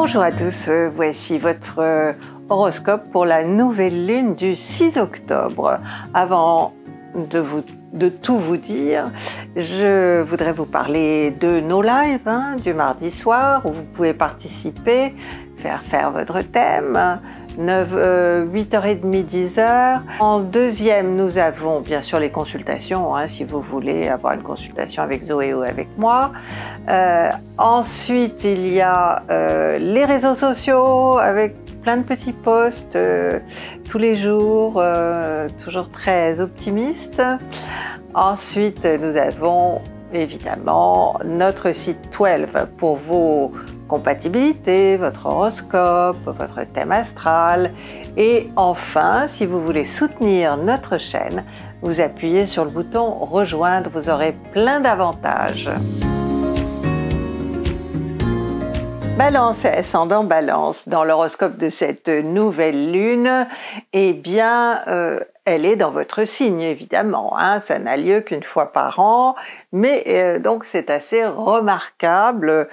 Bonjour à tous, euh, voici votre euh, horoscope pour la nouvelle lune du 6 octobre. Avant de, tout vous dire, je voudrais vous parler de nos lives hein, du mardi soir où vous pouvez participer, faire faire votre thème 9, 8h30, 10h. En deuxième, nous avons bien sûr les consultations, hein, si vous voulez avoir une consultation avec Zoé ou avec moi. Euh, ensuite, il y a euh, les réseaux sociaux avec plein de petits posts euh, tous les jours, toujours très optimiste. Ensuite, nous avons évidemment notre site 12 pour vos compatibilité, votre horoscope, votre thème astral. Et enfin, si vous voulez soutenir notre chaîne, vous appuyez sur le bouton Rejoindre, vous aurez plein d'avantages. Balance ascendant balance, dans l'horoscope de cette nouvelle lune, eh bien, euh, elle est dans votre signe évidemment, hein. ça n'a lieu qu'une fois par an, mais euh, donc c'est assez remarquable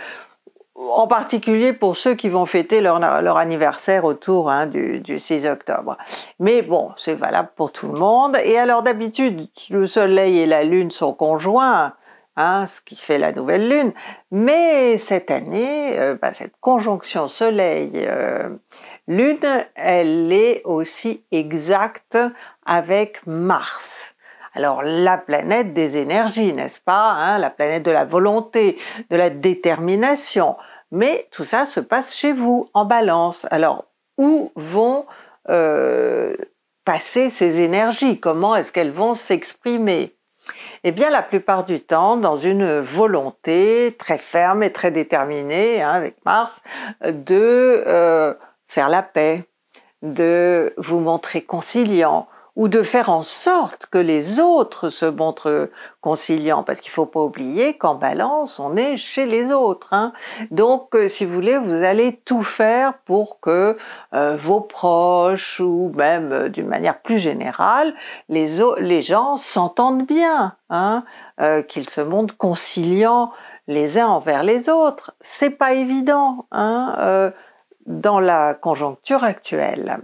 en particulier pour ceux qui vont fêter leur, anniversaire autour hein, du, 6 octobre. Mais bon, c'est valable pour tout le monde. Et alors d'habitude, le Soleil et la Lune sont conjoints, hein, ce qui fait la nouvelle Lune. Mais cette année, euh, bah, cette conjonction Soleil-Lune, euh, elle est aussi exacte avec Mars. Alors la planète des énergies, n'est-ce pas hein, La planète de la volonté, de la détermination. Mais tout ça se passe chez vous, en balance. Alors où vont euh, passer ces énergies Comment est-ce qu'elles vont s'exprimer eh bien, la plupart du temps, dans une volonté très ferme et très déterminée, hein, avec Mars, de euh, faire la paix, de vous montrer conciliant, ou de faire en sorte que les autres se montrent conciliants, parce qu'il ne faut pas oublier qu'en balance, on est chez les autres. Hein. Donc, euh, si vous voulez, vous allez tout faire pour que euh, vos proches, ou même euh, d'une manière plus générale, les, gens s'entendent bien, hein, qu'ils se montrent conciliants les uns envers les autres. C'est pas évident hein, dans la conjoncture actuelle.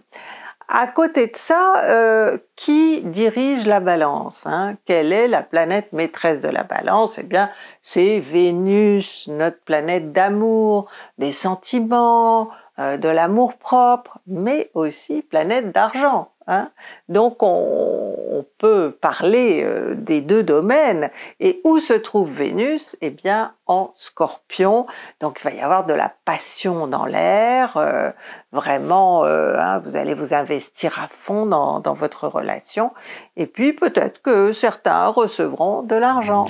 À côté de ça, euh, qui dirige la balance hein? Quelle est la planète maîtresse de la balance Eh bien, c'est Vénus, notre planète d'amour, des sentiments, euh, de l'amour propre, mais aussi planète d'argent. Hein. Donc on, peut parler euh, des deux domaines. Et où se trouve Vénus Eh bien en scorpion. Donc il va y avoir de la passion dans l'air. Euh, vraiment, euh, hein, vous allez vous investir à fond dans votre relation. Et puis peut-être que certains recevront de l'argent.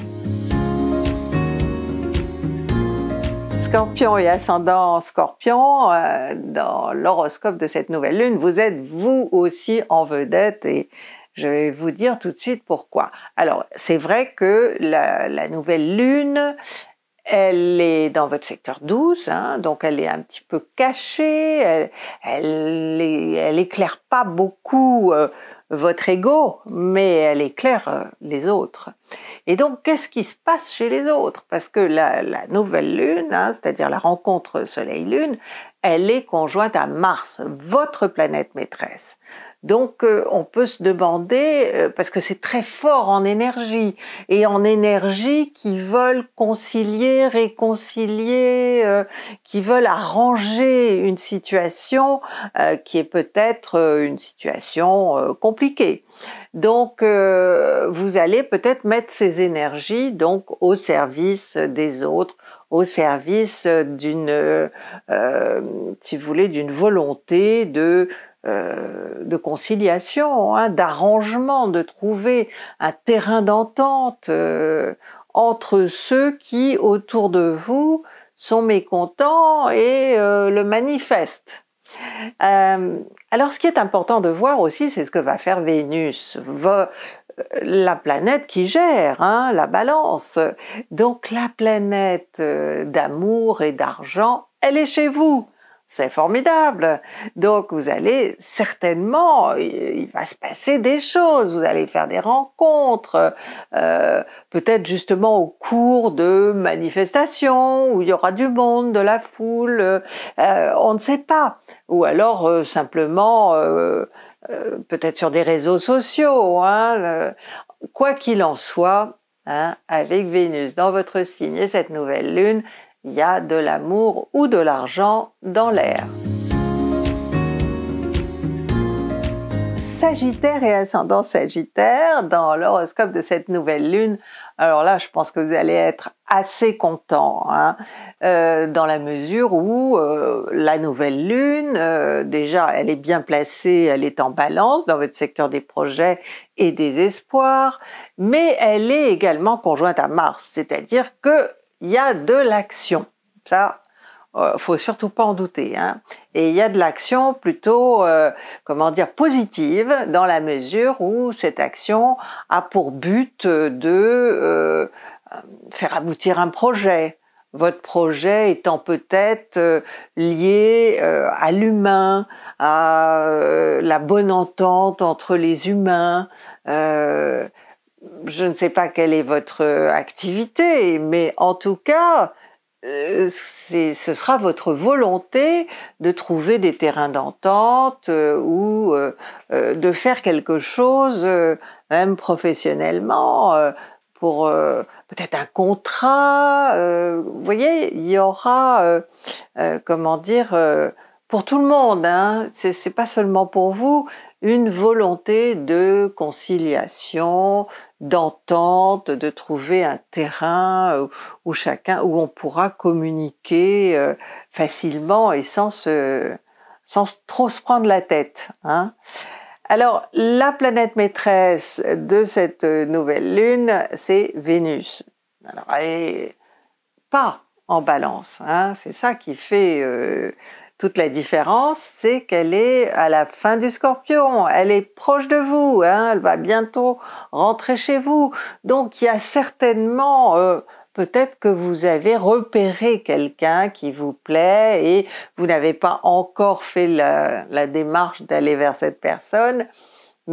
scorpion et ascendant scorpion, euh, dans l'horoscope de cette nouvelle lune, vous êtes vous aussi en vedette et je vais vous dire tout de suite pourquoi. Alors, c'est vrai que la, nouvelle lune, elle est dans votre secteur 12, hein, donc elle est un petit peu cachée, elle n'éclaire elle éclaire pas beaucoup. Euh, votre ego, mais elle éclaire euh, les autres. Et donc, qu'est-ce qui se passe chez les autres Parce que la, la nouvelle lune, hein, c'est-à-dire la rencontre Soleil-Lune, elle est conjointe à Mars, votre planète maîtresse. Donc euh, on peut se demander, euh, parce que c'est très fort en énergie, et en énergie qui veulent concilier, réconcilier, euh, qui veulent arranger une situation qui est peut-être une situation compliquée. Donc vous allez peut-être mettre ces énergies donc au service des autres, au service d'une, si vous voulez, d'une volonté de euh, de conciliation, hein, d'arrangement, de trouver un terrain d'entente euh, entre ceux qui, autour de vous, sont mécontents et euh, le manifestent. alors ce qui est important de voir aussi, c'est ce que va faire Vénus, la planète qui gère, hein, la balance. Donc la planète d'amour et d'argent, elle est chez vous. C'est formidable. Donc vous allez certainement, euh, il va se passer des choses, vous allez faire des rencontres, euh, peut-être justement au cours de manifestations où il y aura du monde, de la foule, euh, on ne sait pas. Ou alors simplement, peut-être sur des réseaux sociaux. Hein, quoi qu'il en soit, hein, avec Vénus dans votre signe et cette nouvelle lune, il y a de l'amour ou de l'argent dans l'air. Sagittaire et ascendant Sagittaire dans l'horoscope de cette nouvelle lune. Alors là, je pense que vous allez être assez content, hein. euh, dans la mesure où euh, la nouvelle lune, euh, déjà, elle est bien placée, elle est en balance dans votre secteur des projets et des espoirs, mais elle est également conjointe à Mars, c'est-à-dire que il y a de l'action. Ça, ne euh, faut surtout pas en douter. Hein. Et il y a de l'action plutôt, euh, comment dire, positive, dans la mesure où cette action a pour but de euh, faire aboutir un projet. Votre projet étant peut-être lié à l'humain, à la bonne entente entre les humains je ne sais pas quelle est votre activité, mais en tout cas, euh, ce sera votre volonté de trouver des terrains d'entente euh, ou euh, de faire quelque chose, même professionnellement, pour peut-être un contrat. vous voyez, il y aura, comment dire, pour tout le monde, hein, ce n'est pas seulement pour vous, une volonté de conciliation, d'entente, de trouver un terrain euh, où chacun, où on pourra communiquer euh, facilement et sans trop se prendre la tête. Hein. Alors, la planète maîtresse de cette nouvelle lune, c'est Vénus. Alors, elle n'est pas en balance. Hein. C'est ça qui fait euh, toute la différence, c'est qu'elle est à la fin du scorpion, elle est proche de vous, hein. elle va bientôt rentrer chez vous. Donc il y a certainement, euh, peut-être que vous avez repéré quelqu'un qui vous plaît et vous n'avez pas encore fait la démarche d'aller vers cette personne.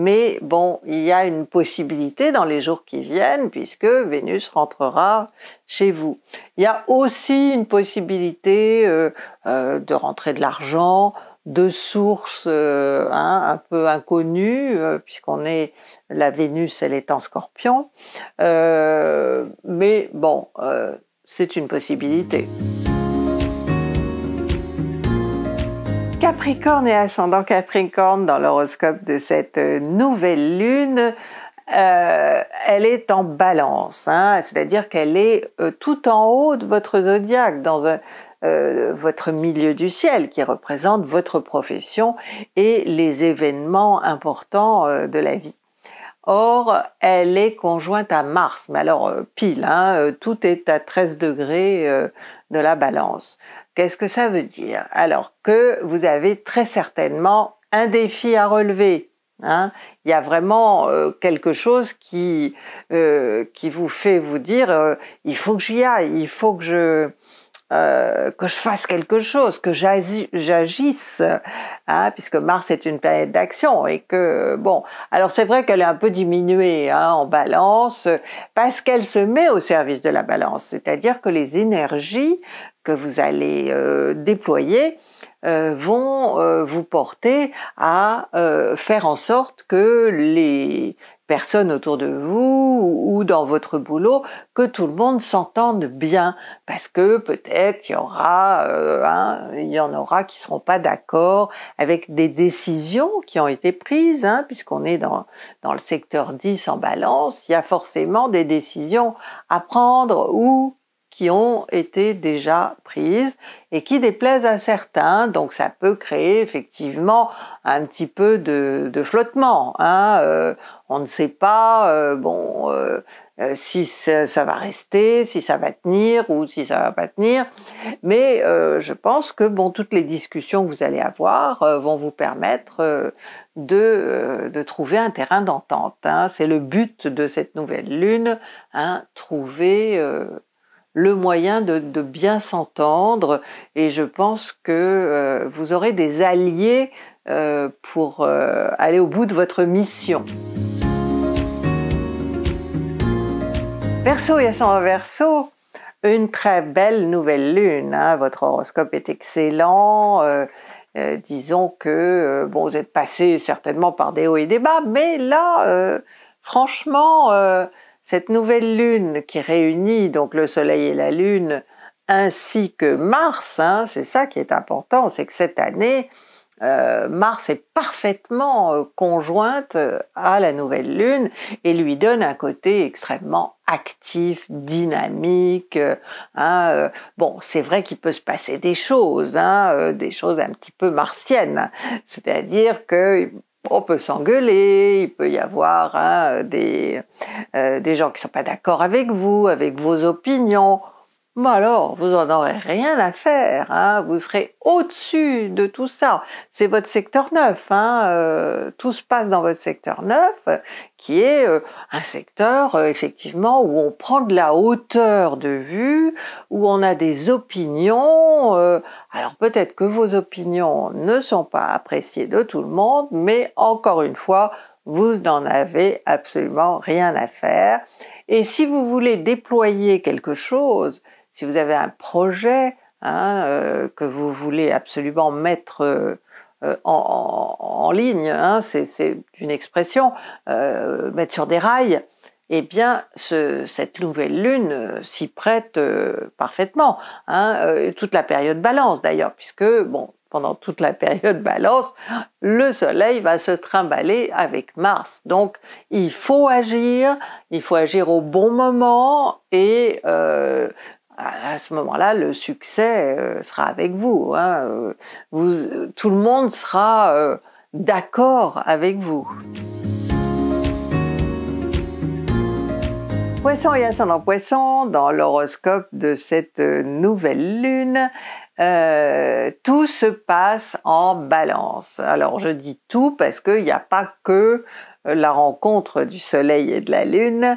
Mais bon, il y a une possibilité dans les jours qui viennent puisque Vénus rentrera chez vous. Il y a aussi une possibilité euh, euh, de rentrer de l'argent de sources euh, hein, un peu inconnues puisqu'on est la Vénus, elle est en Scorpion. mais bon, c'est une possibilité. Capricorne et ascendant Capricorne dans l'horoscope de cette euh, nouvelle lune, euh, elle est en balance, hein. c'est-à-dire qu'elle est euh, tout en haut de votre zodiaque, dans votre milieu du ciel qui représente votre profession et les événements importants de la vie. Or, elle est conjointe à Mars, mais alors pile, hein, tout est à 13 degrés de la balance. Qu'est-ce que ça veut dire Alors que vous avez très certainement un défi à relever. Hein. Il y a vraiment euh, quelque chose qui, euh, qui vous fait vous dire euh, il faut que j'y aille, il faut que je, que je fasse quelque chose, que j'agisse, hein, puisque Mars est une planète d'action et que, bon, alors c'est vrai qu'elle est un peu diminuée hein, en balance parce qu'elle se met au service de la balance, c'est-à-dire que les énergies que vous allez euh, déployer euh, vont euh, vous porter à faire en sorte que les personnes autour de vous ou dans votre boulot, que tout le monde s'entende bien, parce que peut-être il y aura, il y en aura qui seront pas d'accord avec des décisions qui ont été prises, hein, puisqu'on est dans, dans le secteur 10 en balance, il y a forcément des décisions à prendre ou qui ont été déjà prises et qui déplaisent à certains. Donc ça peut créer effectivement un petit peu de, flottement. Hein. Euh, on ne sait pas, euh, bon, euh, si ça, va rester, si ça va tenir ou si ça va pas tenir. Mais je pense que bon, toutes les discussions que vous allez avoir vont vous permettre de, de, trouver un terrain d'entente. Hein. C'est le but de cette nouvelle lune, hein, trouver le moyen de, bien s'entendre et je pense que euh, vous aurez des alliés euh, pour euh, aller au bout de votre mission. Verso et ascendant verso, une très belle nouvelle lune. Hein. votre horoscope est excellent. disons que bon, vous êtes passé certainement par des hauts et des bas, mais là, franchement, cette nouvelle lune qui réunit donc le Soleil et la Lune ainsi que Mars, hein, c'est ça qui est important, c'est que cette année, euh, Mars est parfaitement euh, conjointe euh, à la nouvelle lune et lui donne un côté extrêmement actif, dynamique. Hein, bon, c'est vrai qu'il peut se passer des choses, hein, des choses un petit peu martiennes, c'est-à-dire que on peut s'engueuler, il peut y avoir hein, euh, des, gens qui ne sont pas d'accord avec vous, avec vos opinions. Mais alors, vous n'en aurez rien à faire, hein. vous serez au-dessus de tout ça. C'est votre secteur neuf, hein. euh, tout se passe dans votre secteur neuf, qui est euh, un secteur effectivement où on prend de la hauteur de vue, où on a des opinions alors peut-être que vos opinions ne sont pas appréciées de tout le monde, mais encore une fois, vous n'en avez absolument rien à faire. Et si vous voulez déployer quelque chose, si vous avez un projet hein, euh, que vous voulez absolument mettre euh, euh, en, ligne, hein, c'est une expression, mettre sur des rails, eh bien, cette nouvelle lune euh, s'y prête euh, parfaitement. Hein, euh, toute la période balance d'ailleurs, puisque bon, pendant toute la période balance, le Soleil va se trimballer avec Mars. Donc, il faut agir, il faut agir au bon moment et à ce moment-là, le succès sera avec hein, vous. Tout le monde sera d'accord avec vous. Poisson et ascendant poisson, dans l'horoscope de cette euh, nouvelle lune, euh, tout se passe en balance. Alors je dis tout parce qu'il n'y a pas que euh, la rencontre du Soleil et de la Lune.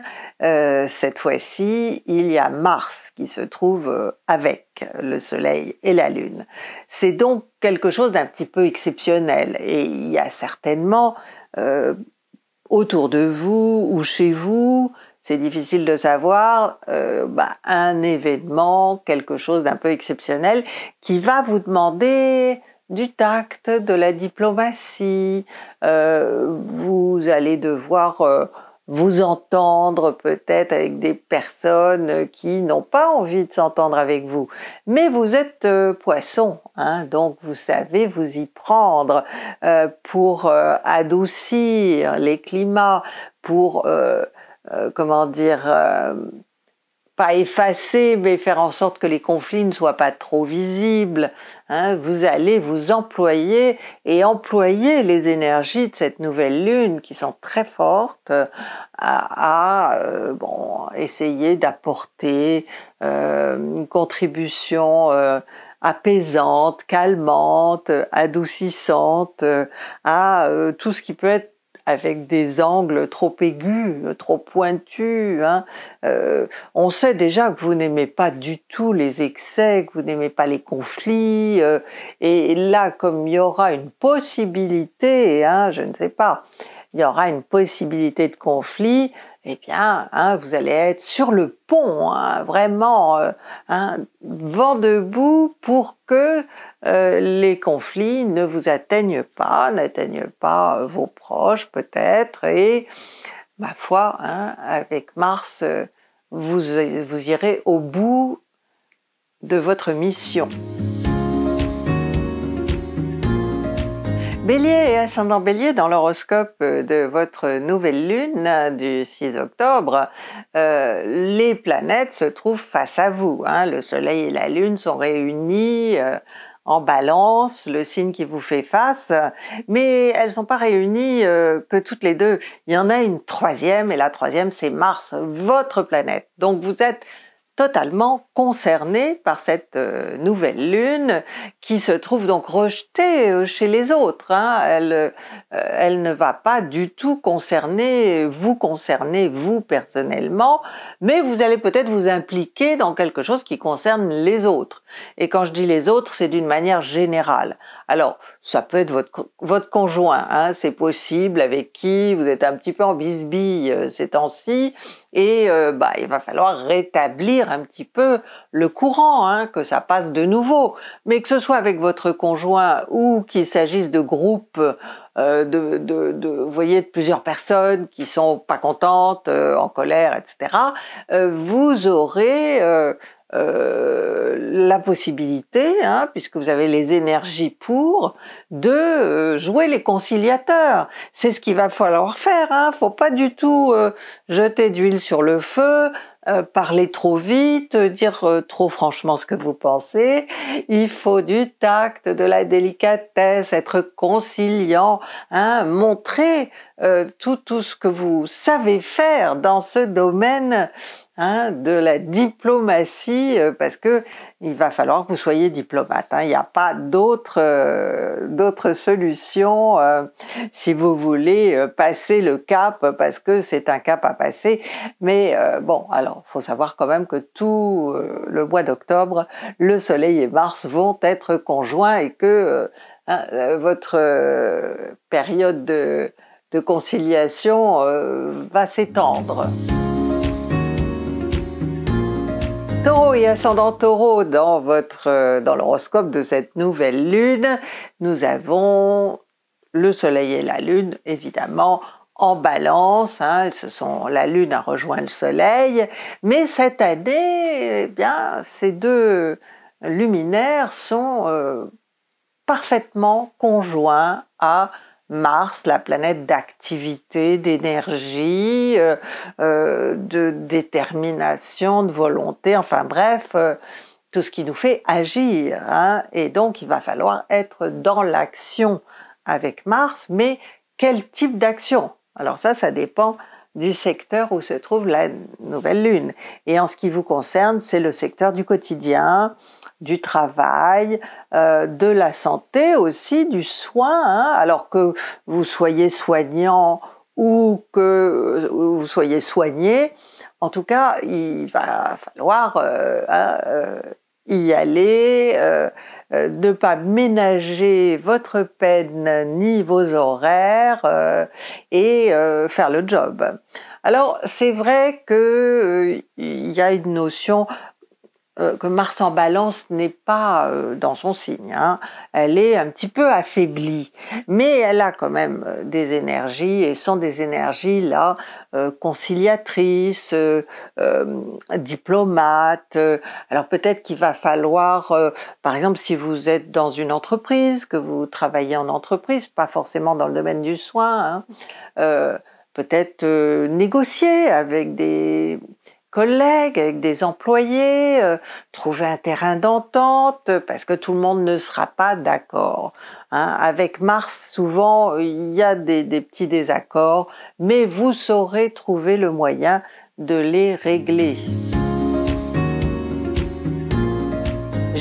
cette fois-ci, il y a Mars qui se trouve avec le Soleil et la Lune. C'est donc quelque chose d'un petit peu exceptionnel et il y a certainement autour de vous ou chez vous c'est difficile de savoir euh, bah, un événement, quelque chose d'un peu exceptionnel, qui va vous demander du tact, de la diplomatie. Euh, vous allez devoir euh, vous entendre peut-être avec des personnes qui n'ont pas envie de s'entendre avec vous. Mais vous êtes poisson, hein, donc vous savez vous y prendre pour adoucir les climats, pour euh, comment dire, euh, pas effacer, mais faire en sorte que les conflits ne soient pas trop visibles. Hein. Vous allez vous employer et employer les énergies de cette nouvelle lune qui sont très fortes euh, à, bon, essayer d'apporter une contribution apaisante, calmante, adoucissante à tout ce qui peut être avec des angles trop aigus, euh, trop pointus. Hein. Euh, on sait déjà que vous n'aimez pas du tout les excès, que vous n'aimez pas les conflits. Euh, et là, comme il y aura une possibilité, hein, je ne sais pas, il y aura une possibilité de conflit, eh bien, hein, vous allez être sur le pont, hein, vraiment, euh, hein, vent debout pour que euh, les conflits ne vous atteignent pas, n'atteignent pas euh, vos proches peut-être, et ma foi, avec Mars, vous irez au bout de votre mission. Bélier et ascendant bélier, dans l'horoscope euh, de votre nouvelle lune euh, du 6 octobre, euh, les planètes se trouvent face à vous. Hein. Le soleil et la lune sont réunis. en balance, le signe qui vous fait face, mais elles ne sont pas réunies que toutes les deux. Il y en a une troisième, et la troisième, c'est Mars, votre planète. Donc vous êtes totalement concernée par cette euh, nouvelle lune qui se trouve donc rejetée euh, chez les autres. Hein. Euh, elle, ne va pas du tout concerner vous concerner vous personnellement, mais vous allez peut-être vous impliquer dans quelque chose qui concerne les autres. Et quand je dis les autres, c'est d'une manière générale. Alors, ça peut être votre, votre conjoint, hein, c'est possible, avec qui vous êtes un petit peu en bisbille euh, ces temps-ci, et euh, bah, il va falloir rétablir un petit peu le courant, hein, que ça passe de nouveau. Mais que ce soit avec votre conjoint ou qu'il s'agisse de groupes euh, de, de, de, voyez, de plusieurs personnes qui sont pas contentes, en colère, etc., vous aurez euh, la possibilité, hein, puisque vous avez les énergies pour, de euh, jouer les conciliateurs. C'est ce qu'il va falloir faire. Il hein. ne faut pas du tout euh, jeter d'huile sur le feu, parler trop vite, dire trop franchement ce que vous pensez. Il faut du tact, de la délicatesse, être conciliant, hein, montrer tout, tout ce que vous savez faire dans ce domaine Hein, de la diplomatie, euh, parce que il va falloir que vous soyez diplomate. Hein. Il n'y a pas d'autre euh, solution euh, si vous voulez passer le cap, parce que c'est un cap à passer. Mais bon, alors, il faut savoir quand même que tout le mois d'octobre, le Soleil et Mars vont être conjoints et que hein, votre période de conciliation va s'étendre. et ascendant taureau, dans, votre, euh, dans l'horoscope de cette nouvelle lune, nous avons le soleil et la lune, évidemment, en balance, hein. sont, la Lune a rejoint le Soleil, mais cette année, eh bien, ces deux luminaires sont euh, parfaitement conjoints à Mars, la planète d'activité, d'énergie, euh, euh, de détermination, de volonté, enfin bref, euh, tout ce qui nous fait agir. Hein. Et donc, il va falloir être dans l'action avec Mars, mais quel type d'action Alors ça, ça dépend du secteur où se trouve la nouvelle lune. Et en ce qui vous concerne, c'est le secteur du quotidien, du travail, euh, de la santé aussi, du soin, hein. alors que vous soyez soignant ou que euh, vous soyez soigné, en tout cas, il va falloir euh, hein, y aller, ne pas ménager votre peine ni vos horaires et faire le job. Alors c'est vrai qu'il y a une notion euh, que Mars en balance n'est pas euh, dans son signe. Hein. Elle est un petit peu affaiblie, mais elle a quand même euh, des énergies et sont des énergies là conciliatrices, diplomates. Alors peut-être qu'il va falloir, par exemple, si vous êtes dans une entreprise, que vous travaillez en entreprise, pas forcément dans le domaine du soin, hein, peut-être négocier avec des collègues, avec des employés, euh, trouver un terrain d'entente, euh, parce que tout le monde ne sera pas d'accord. Hein. Avec Mars, souvent, il y a des petits désaccords, mais vous saurez trouver le moyen de les régler.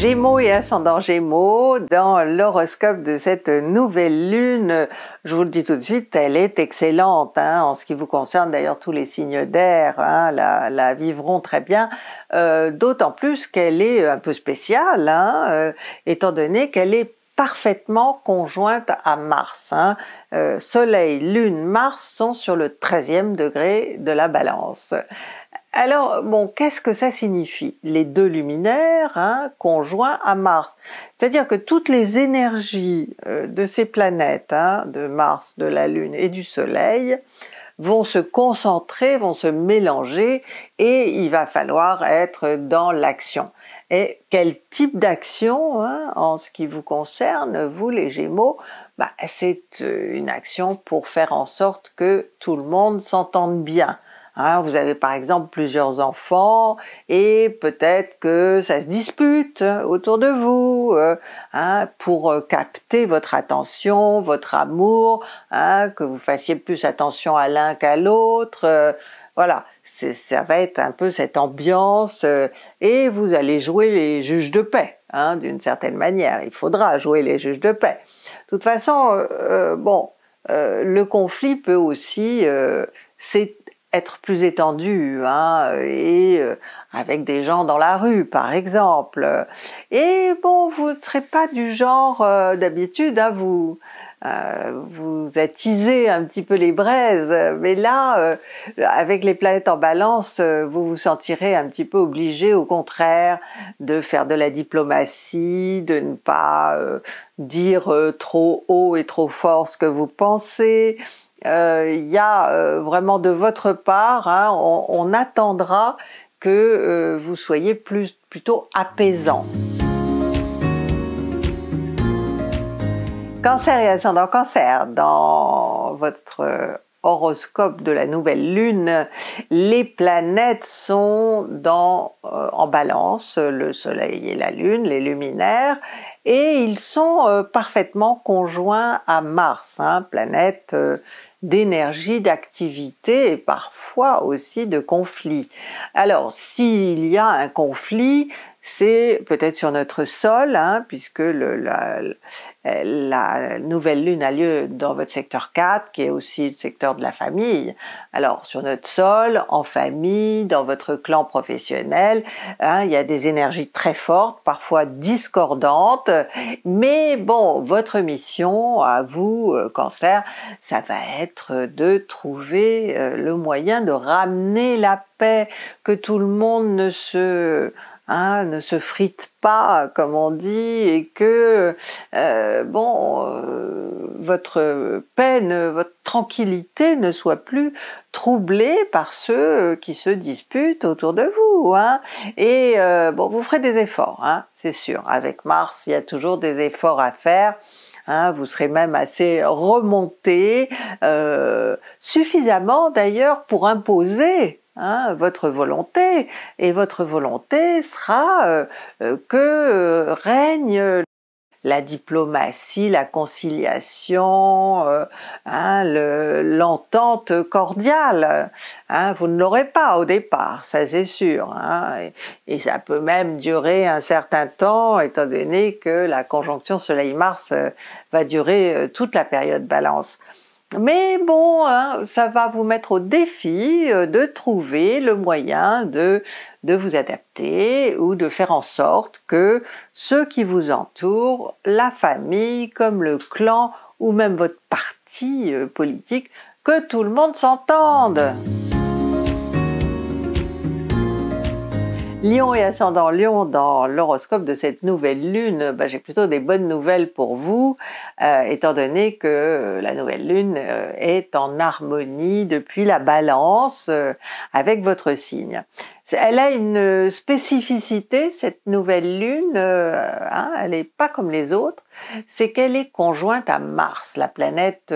Gémeaux et ascendant Gémeaux, dans l'horoscope de cette nouvelle lune, je vous le dis tout de suite, elle est excellente hein, en ce qui vous concerne. D'ailleurs, tous les signes d'air hein, la, vivront très bien, euh, d'autant plus qu'elle est un peu spéciale, hein, euh, étant donné qu'elle est parfaitement conjointe à Mars. Euh, Soleil, Lune, Mars sont sur le 13e degré de la balance. Alors, bon, qu'est-ce que ça signifie Les deux luminaires hein, conjoints à Mars. C'est-à-dire que toutes les énergies euh, de ces planètes, hein, de Mars, de la Lune et du Soleil, vont se concentrer, vont se mélanger et il va falloir être dans l'action. Et quel type d'action, hein, en ce qui vous concerne, vous les Gémeaux, bah, c'est euh, une action pour faire en sorte que tout le monde s'entende bien Hein, vous avez par exemple plusieurs enfants et peut-être que ça se dispute autour de vous euh, hein, pour euh, capter votre attention, votre amour, hein, que vous fassiez plus attention à l'un qu'à l'autre. Euh, voilà, ça va être un peu cette ambiance et vous allez jouer les juges de paix. d'une certaine manière, il faudra jouer les juges de paix. De toute façon, bon, le conflit peut aussi s'étendre être plus étendu, hein, et euh, avec des gens dans la rue, par exemple. Et bon, vous ne serez pas du genre euh, d'habitude à hein, vous euh, vous attisez un petit peu les braises, mais là, avec les planètes en balance, vous vous sentirez un petit peu obligé, au contraire, de faire de la diplomatie, de ne pas dire trop haut et trop fort ce que vous pensez, euh, il y a euh, vraiment de votre part, hein, on, attendra que euh, vous soyez plus, plutôt apaisant. Cancer et ascendant cancer, dans votre horoscope de la nouvelle lune, les planètes sont en balance, le soleil et la lune, les luminaires, et ils sont euh, parfaitement conjoints à Mars, hein, planète euh, d'énergie, d'activité et parfois aussi de conflit. Alors s'il y a un conflit, c'est peut-être sur notre sol, hein, puisque la, nouvelle lune a lieu dans votre secteur 4, qui est aussi le secteur de la famille. Alors sur notre sol, en famille, dans votre clan professionnel, hein, il y a des énergies très fortes, parfois discordantes, mais bon, votre mission à vous, euh, cancer, ça va être de trouver euh, le moyen de ramener la paix, que tout le monde ne se Hein, ne se frite pas, comme on dit, et que euh, bon, euh, votre peine, votre tranquillité ne soit plus troublée par ceux qui se disputent autour de vous. Hein. Et euh, bon, vous ferez des efforts, hein, c'est sûr. Avec Mars, il y a toujours des efforts à faire. vous serez même assez remonté, suffisamment d'ailleurs pour imposer Hein, votre volonté, et votre volonté sera euh, euh, que euh, règne la diplomatie, la conciliation, hein, l'entente cordiale. Hein, vous ne l'aurez pas au départ, ça c'est sûr. et, ça peut même durer un certain temps, étant donné que la conjonction Soleil-Mars va durer toute la période balance. Mais bon, hein, ça va vous mettre au défi euh, de trouver le moyen de, de vous adapter ou de faire en sorte que ceux qui vous entourent, la famille comme le clan ou même votre parti euh, politique, que tout le monde s'entende. Lion et ascendant Lion dans l'horoscope de cette nouvelle lune, ben, j'ai plutôt des bonnes nouvelles pour vous, euh, étant donné que la nouvelle lune euh, est en harmonie depuis la balance euh, avec votre signe. Elle a une spécificité, cette nouvelle lune, hein, elle n'est pas comme les autres, c'est qu'elle est conjointe à Mars, la planète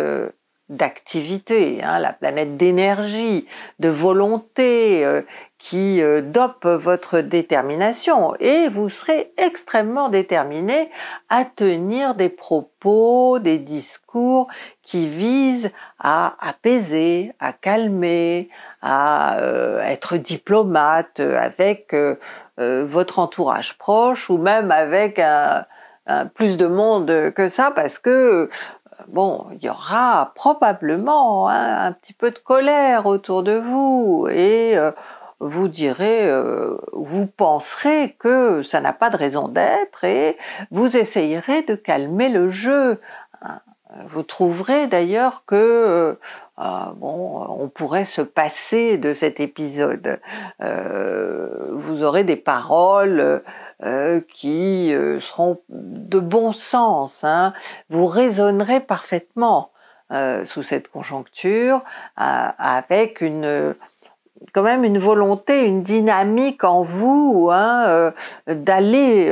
d'activité, hein, la planète d'énergie, de volonté euh, qui euh, dope votre détermination et vous serez extrêmement déterminé à tenir des propos, des discours qui visent à apaiser, à calmer, à euh, être diplomate avec votre entourage proche ou même avec un plus de monde que ça parce que bon, il y aura probablement hein, un petit peu de colère autour de vous et euh, vous direz, euh, vous penserez que ça n'a pas de raison d'être et vous essayerez de calmer le jeu. Hein. Vous trouverez d'ailleurs que euh, ah, bon, on pourrait se passer de cet épisode. vous aurez des paroles euh, qui euh, seront de bon sens, hein. vous raisonnerez parfaitement euh, sous cette conjoncture avec une quand même une volonté, une dynamique en vous hein, d'aller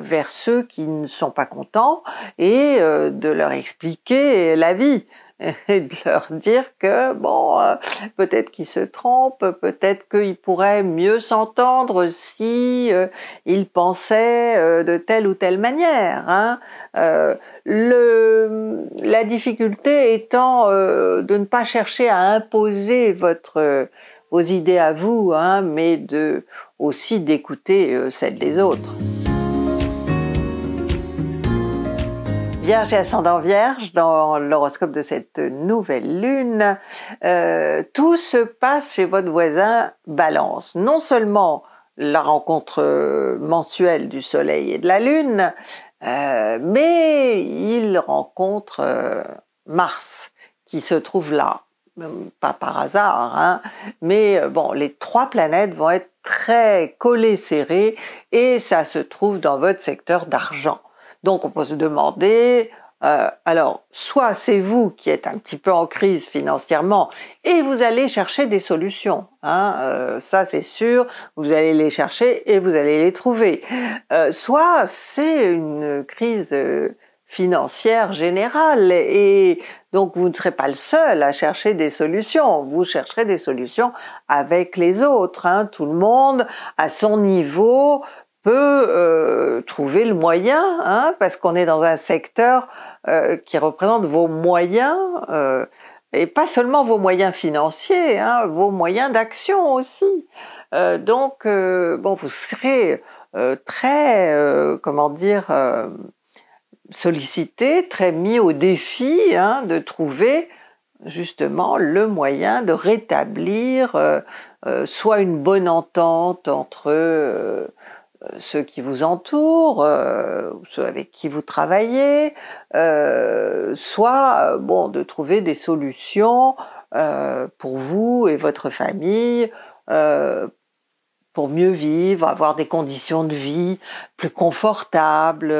vers ceux qui ne sont pas contents et de leur expliquer la vie. et de leur dire que bon, euh, peut-être qu'ils se trompent, peut-être qu'ils pourraient mieux s'entendre si euh, ils pensaient euh, de telle ou telle manière. Hein. le, la difficulté étant de ne pas chercher à imposer votre vos idées à vous, hein, mais de aussi d'écouter celles des autres. Vierge et ascendant Vierge, dans l'horoscope de cette nouvelle lune, euh, tout se passe chez votre voisin Balance. Non seulement la rencontre mensuelle du Soleil et de la Lune, euh, mais il rencontre euh, Mars qui se trouve là. Pas par hasard, hein, mais bon, les trois planètes vont être très collées, serrées, et ça se trouve dans votre secteur d'argent. Donc on peut se demander, euh, alors soit c'est vous qui êtes un petit peu en crise financièrement et vous allez chercher des solutions, hein, euh, ça c'est sûr, vous allez les chercher et vous allez les trouver. Euh, soit c'est une crise financière générale et donc vous ne serez pas le seul à chercher des solutions, vous chercherez des solutions avec les autres, hein. tout le monde à son niveau peut euh, trouver le moyen, hein, parce qu'on est dans un secteur euh, qui représente vos moyens, euh, et pas seulement vos moyens financiers, hein, vos moyens d'action aussi. donc, bon, vous serez très, comment dire, sollicité, très mis au défi hein, de trouver justement le moyen de rétablir soit une bonne entente entre euh, ceux qui vous entourent, euh, ceux avec qui vous travaillez, euh, soit bon de trouver des solutions pour vous et votre famille pour mieux vivre, avoir des conditions de vie plus confortables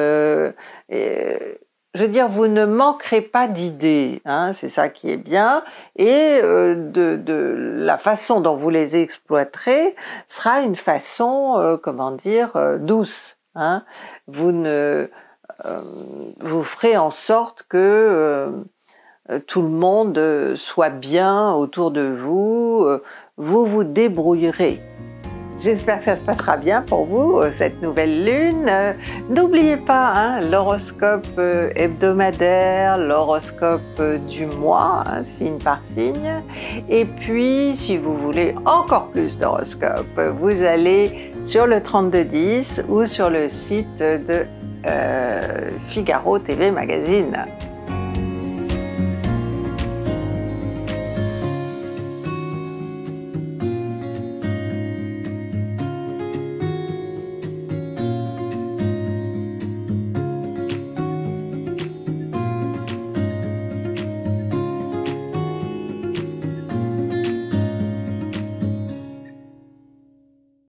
je veux dire, vous ne manquerez pas d'idées, hein, c'est ça qui est bien, et euh, de, la façon dont vous les exploiterez sera une façon, euh, comment dire, euh, douce. Hein. Vous ne, vous ferez en sorte que tout le monde soit bien autour de vous. vous vous débrouillerez. J'espère que ça se passera bien pour vous, euh, cette nouvelle lune. Euh, n'oubliez pas hein, l'horoscope euh, hebdomadaire, l'horoscope du mois, hein, signe par signe. Et puis, si vous voulez encore plus d'horoscopes, vous allez sur le 3210 ou sur le site de Figaro TV Magazine.